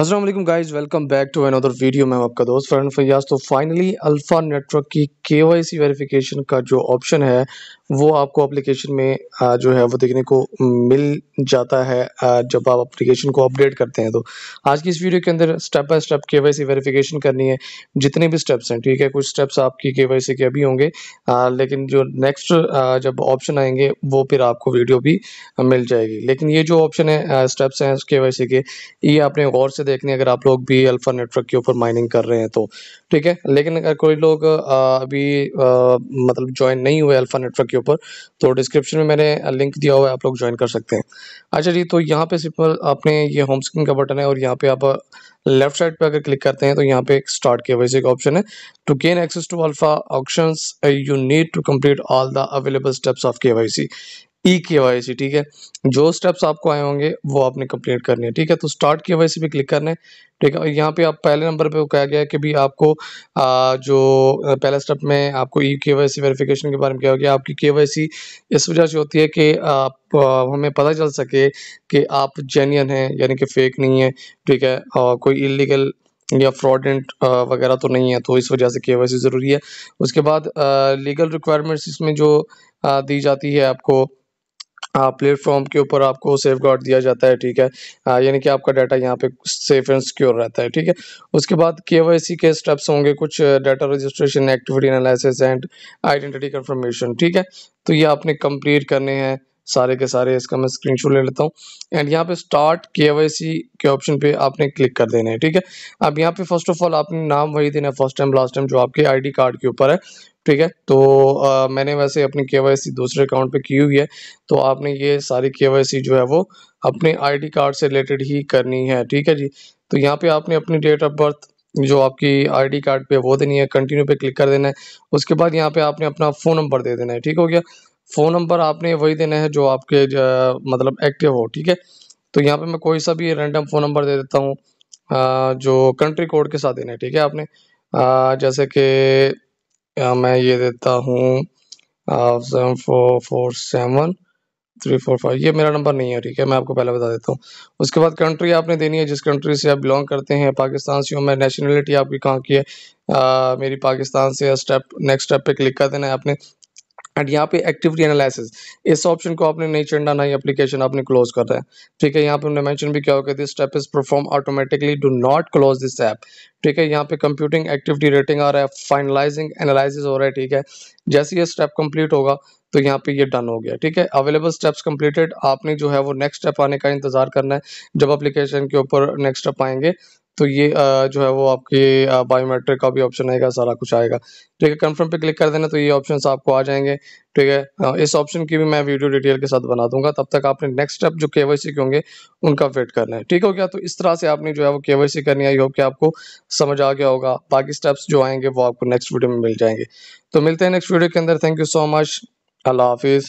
Aslam guys welcome back to another video मैं आपका दोस्त फरन फयाज तो फाइनली अल्फ़ा नेटवर्क की के वाई सी वेरीफिकेशन का जो ऑप्शन है वो आपको एप्लीकेशन में जो है वो देखने को मिल जाता है जब आप एप्लीकेशन को अपडेट करते हैं तो आज की इस वीडियो के अंदर step by step K Y C verification करनी है जितने भी स्टेप्स हैं ठीक है कुछ स्टेप्स आपकी के वाई सी के अभी होंगे लेकिन जो नेक्स्ट जब ऑप्शन आएंगे वो फिर आपको वीडियो भी मिल जाएगी लेकिन ये जो ऑप्शन है स्टेप्स हैं के वाई सी के ये आपने गौर से देखने अगर आप लोग भी अल्फ़ा नेटवर्क के ऊपर माइनिंग कर रहे हैं तो ठीक है लेकिन अगर कोई लोग अभी मतलब ज्वाइन नहीं हुए अल्फ़ा नेटवर्क के ऊपर तो डिस्क्रिप्शन में मैंने लिंक दिया हुआ है आप लोग ज्वाइन कर सकते हैं अच्छा जी तो यहाँ पे सिंपल आपने ये होम स्क्रीन का बटन है और यहाँ पे आप लेफ्ट साइड पे अगर क्लिक करते हैं तो यहाँ पे एक स्टार्ट के वैसे एक ऑप्शन है to gain access to alpha option you need to complete all the available steps of K E के वाई सी ठीक है जो स्टेप्स आपको आए होंगे वो आपने कंप्लीट करने हैं ठीक है तो स्टार्ट के वाई सी पे क्लिक करना है ठीक है और यहाँ पे आप पहले नंबर पे वो कहा गया है कि भी आपको आ, जो पहले स्टेप में आपको ई के वाई सी वेरिफिकेशन के बारे में क्या हो गया आपकी के वाई सी इस वजह से होती है कि आप आ, हमें पता चल सके कि आप जेन्यन हैं यानी कि फ़ेक नहीं है ठीक है और कोई इलीगल या फ्रॉडेंट वगैरह तो नहीं है तो इस वजह से के वाई सी ज़रूरी है उसके बाद आ, लीगल रिक्वायरमेंट्स इसमें जो दी जाती है आपको प्लेटफॉर्म हाँ, के ऊपर आपको सेफ गार्ड दिया जाता है ठीक है हाँ, यानी कि आपका डाटा यहाँ पे सेफ एंड सिक्योर रहता है ठीक है उसके बाद के के स्टेप्स होंगे कुछ data registration activity analysis and identity confirmation ठीक है तो ये आपने कंप्लीट करने हैं सारे के सारे इसका मैं स्क्रीनशॉट ले लेता हूँ एंड यहाँ पे स्टार्ट के के ऑप्शन पे आपने क्लिक कर देना है ठीक है अब यहाँ पे फर्स्ट ऑफ ऑल आपने नाम वही देना है फर्स्ट टाइम लास्ट टाइम जो आपके आईडी कार्ड के ऊपर है ठीक है तो आ, मैंने वैसे अपनी के दूसरे अकाउंट पे की हुई है तो आपने ये सारी के जो है वो अपने आईडी कार्ड से रिलेटेड ही करनी है ठीक है जी तो यहाँ पे आपने अपनी डेट ऑफ बर्थ जो आपकी आईडी कार्ड पे वो देनी है कंटिन्यू पे क्लिक कर देना है उसके बाद यहाँ पे आपने अपना फ़ोन नंबर दे देना है ठीक हो गया फ़ोन नंबर आपने वही देना है जो आपके मतलब एक्टिव हो ठीक है तो यहाँ पे मैं कोई सा भी रैंडम फ़ोन नंबर दे देता हूँ जो कंट्री कोड के साथ देना है ठीक है आपने आ, जैसे कि या मैं ये देता हूँ seven four four seven three four five ये मेरा नंबर नहीं है ठीक है मैं आपको पहले बता देता हूँ उसके बाद कंट्री आपने देनी है जिस कंट्री से आप बिलोंग करते हैं पाकिस्तान से हूँ मैं नेशनलिटी आपकी कहाँ की है आ, मेरी पाकिस्तान से स्टेप नेक्स्ट स्टेप पे क्लिक कर देना है आपने एंड यहाँ पे एक्टिविटी एनालिसिस इस ऑप्शन को आपने नहीं चढ़ना ना ही एप्लीकेशन आपने क्लोज करना है ठीक है यहाँ पे हमने मेंशन भी किया होगा this step is perform automatically do not close this app ठीक है यहाँ पे कंप्यूटिंग एक्टिविटी रेटिंग आ रहा है फाइनलाइजिंग एनालिसिस हो रहा है ठीक है जैसे ये स्टेप कंप्लीट होगा तो यहाँ पे ये डन हो गया ठीक है अवेलेबल स्टेप्स कंप्लीटेड आपने जो है वो नेक्स्ट स्टेप आने का इंतजार करना है जब एप्लीकेशन के ऊपर नेक्स्ट स्टेप आएंगे तो ये जो है वो आपके बायोमेट्रिक का भी ऑप्शन आएगा सारा कुछ आएगा ठीक है कन्फर्म पे क्लिक कर देना तो ये ऑप्शन आपको आ जाएंगे ठीक है इस ऑप्शन की भी मैं वीडियो डिटेल के साथ बना दूंगा तब तक आपने नेक्स्ट स्टेप जो के के होंगे उनका वेट करना है ठीक हो गया तो इस तरह से आपने जो है वो के करनी आई होप कि आपको समझ आ गया होगा बाकी स्टेप्स जो आएंगे वो आपको नेक्स्ट वीडियो में मिल जाएंगे तो मिलते हैं नेक्स्ट वीडियो के अंदर thank you so much Allah हाफिज़